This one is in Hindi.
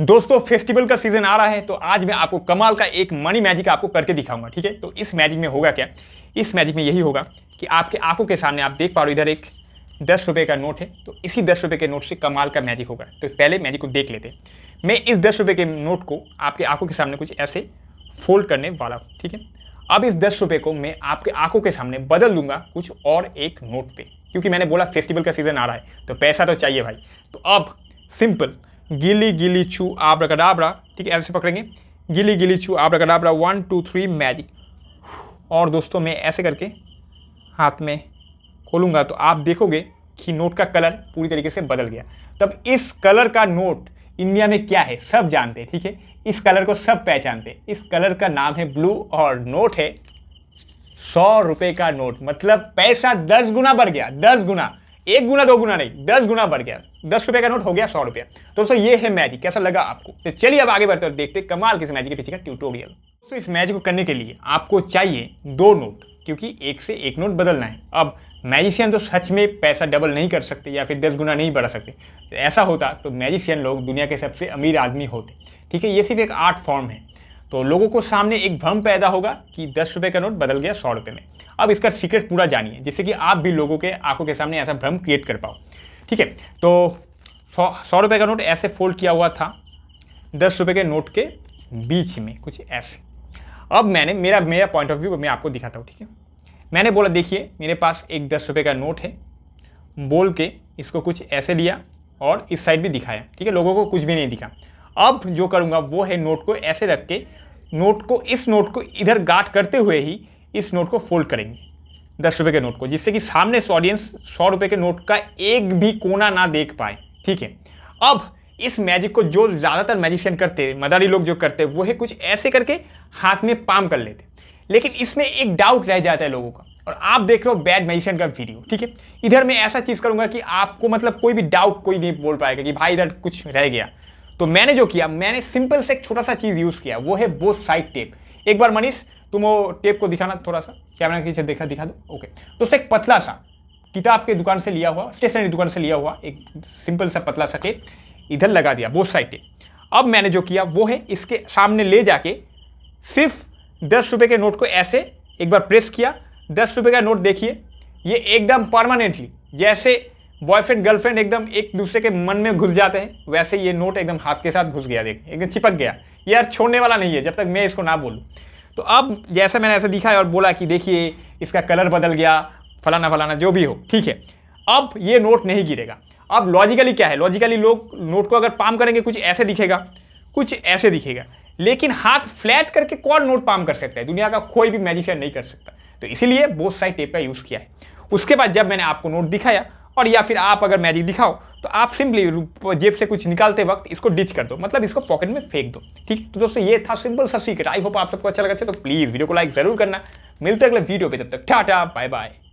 दोस्तों फेस्टिवल का सीजन आ रहा है तो आज मैं आपको कमाल का एक मनी मैजिक आपको करके दिखाऊंगा ठीक है तो इस मैजिक में होगा क्या इस मैजिक में यही होगा कि आपके आंखों के सामने आप देख पा रहे हो इधर एक दस रुपये का नोट है तो इसी दस रुपये के नोट से कमाल का मैजिक होगा तो पहले मैजिक को देख लेते मैं इस दस रुपये के नोट को आपके आंखों के सामने कुछ ऐसे फोल्ड करने वाला हूँ ठीक है अब इस दस रुपये को मैं आपके आंखों के सामने बदल दूंगा कुछ और एक नोट पे क्योंकि मैंने बोला फेस्टिवल का सीज़न आ रहा है तो पैसा तो चाहिए भाई तो अब सिंपल गिली गिली छू आब्रा ठीक है ऐसे पकड़ेंगे गिली गिली छू आब्रा डाबरा वन टू थ्री मैजिक और दोस्तों मैं ऐसे करके हाथ में खोलूँगा तो आप देखोगे कि नोट का कलर पूरी तरीके से बदल गया तब इस कलर का नोट इंडिया में क्या है सब जानते हैं ठीक है इस कलर को सब पहचानते हैं इस कलर का नाम है ब्लू और नोट है सौ रुपये का नोट मतलब पैसा दस गुना बढ़ गया दस गुना एक गुना दो गुना नहीं दस गुना बढ़ गया दस रुपये का नोट हो गया सौ रुपया तो दोस्तों ये है मैजिक कैसा लगा आपको तो चलिए अब आगे बढ़ते और देखते कमाल किस मैजिक के पीछे का ट्यूटोरियल तो इस मैजिक को करने के लिए आपको चाहिए दो नोट क्योंकि एक से एक नोट बदलना है अब मैजिशियन तो सच में पैसा डबल नहीं कर सकते या फिर दस गुना नहीं बढ़ा सकते तो ऐसा होता तो मैजिशियन लोग दुनिया के सबसे अमीर आदमी होते ठीक है ये सिर्फ एक आर्ट फॉर्म है तो लोगों को सामने एक भ्रम पैदा होगा कि दस रुपये का नोट बदल गया सौ रुपये में अब इसका सीक्रेट पूरा जानिए जिससे कि आप भी लोगों के आंखों के सामने ऐसा भ्रम क्रिएट कर पाओ ठीक है तो सौ रुपये का नोट ऐसे फोल्ड किया हुआ था दस रुपये के नोट के बीच में कुछ ऐसे अब मैंने मेरा मेरा पॉइंट ऑफ व्यू मैं आपको दिखाता हूँ ठीक है मैंने बोला देखिए मेरे पास एक दस रुपये का नोट है बोल के इसको कुछ ऐसे लिया और इस साइड भी दिखाया ठीक है लोगों को कुछ भी नहीं दिखा अब जो करूँगा वो है नोट को ऐसे रख के नोट को इस नोट को इधर गाट करते हुए ही इस नोट को फोल्ड करेंगे दस रुपये के नोट को जिससे कि सामने से ऑडियंस सौ रुपये के नोट का एक भी कोना ना देख पाए ठीक है अब इस मैजिक को जो ज़्यादातर मैजिशियन करते मदारी लोग जो करते वो है कुछ ऐसे करके हाथ में पाम कर लेते लेकिन इसमें एक डाउट रह जाता है लोगों का और आप देख रहे हो बैड मैजिशियन का वीडियो ठीक है इधर मैं ऐसा चीज़ करूँगा कि आपको मतलब कोई भी डाउट कोई नहीं बोल पाएगा कि भाई इधर कुछ रह गया तो मैंने जो किया मैंने सिंपल से एक छोटा सा चीज़ यूज़ किया वो है बोथ साइड टेप एक बार मनीष तुम वो टेप को दिखाना थोड़ा सा कैमरा के पीछे देखा दिखा दो ओके दोस्तों एक पतला सा किताब के दुकान से लिया हुआ स्टेशनरी दुकान से लिया हुआ एक सिंपल सा पतला सा टेप इधर लगा दिया बोथ साइड टेप अब मैंने जो किया वो है इसके सामने ले जाके सिर्फ दस रुपये के नोट को ऐसे एक बार प्रेस किया दस रुपये का नोट देखिए ये एकदम परमानेंटली जैसे बॉयफ्रेंड गर्लफ्रेंड एकदम एक दूसरे के मन में घुस जाते हैं वैसे ये नोट एकदम हाथ के साथ घुस गया देख एकदम चिपक गया यार छोड़ने वाला नहीं है जब तक मैं इसको ना बोलूँ तो अब जैसे मैंने ऐसे दिखाया और बोला कि देखिए इसका कलर बदल गया फलाना फलाना जो भी हो ठीक है अब ये नोट नहीं गिरेगा अब लॉजिकली क्या है लॉजिकली लोग नोट को अगर पाम करेंगे कुछ ऐसे दिखेगा कुछ ऐसे दिखेगा लेकिन हाथ फ्लैट करके कौन नोट पाम कर सकता है दुनिया का कोई भी मैजिशियन नहीं कर सकता तो इसीलिए बोथ साइड टेप का यूज़ किया है उसके बाद जब मैंने आपको नोट दिखाया और या फिर आप अगर मैजिक दिखाओ तो आप सिंपली जेब से कुछ निकालते वक्त इसको डिच कर दो मतलब इसको पॉकेट में फेंक दो ठीक तो दोस्तों ये था सिंपल सा सीक्रेट आई होप आप सबको अच्छा लगा अच्छा, तो प्लीज़ वीडियो को लाइक जरूर करना मिलते अगले वीडियो पे जब तक टाटा बाय बाय